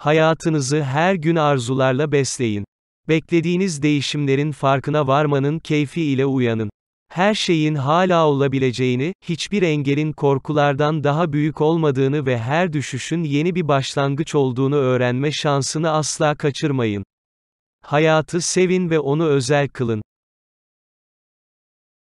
Hayatınızı her gün arzularla besleyin. Beklediğiniz değişimlerin farkına varmanın keyfi ile uyanın. Her şeyin hala olabileceğini, hiçbir engelin korkulardan daha büyük olmadığını ve her düşüşün yeni bir başlangıç olduğunu öğrenme şansını asla kaçırmayın. Hayatı sevin ve onu özel kılın.